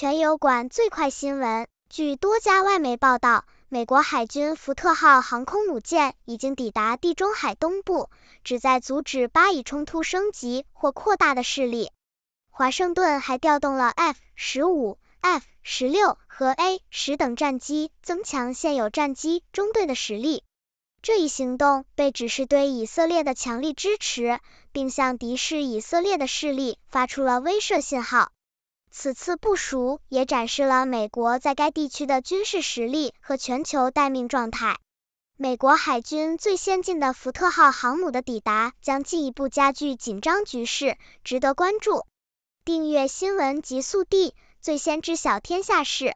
全油管最快新闻。据多家外媒报道，美国海军福特号航空母舰已经抵达地中海东部，旨在阻止巴以冲突升级或扩大的势力。华盛顿还调动了 F-15、F-16 和 A-10 等战机，增强现有战机中队的实力。这一行动被指是对以色列的强力支持，并向敌视以色列的势力发出了威慑信号。此次部署也展示了美国在该地区的军事实力和全球待命状态。美国海军最先进的福特号航母的抵达将进一步加剧紧张局势，值得关注。订阅新闻极速递，最先知晓天下事。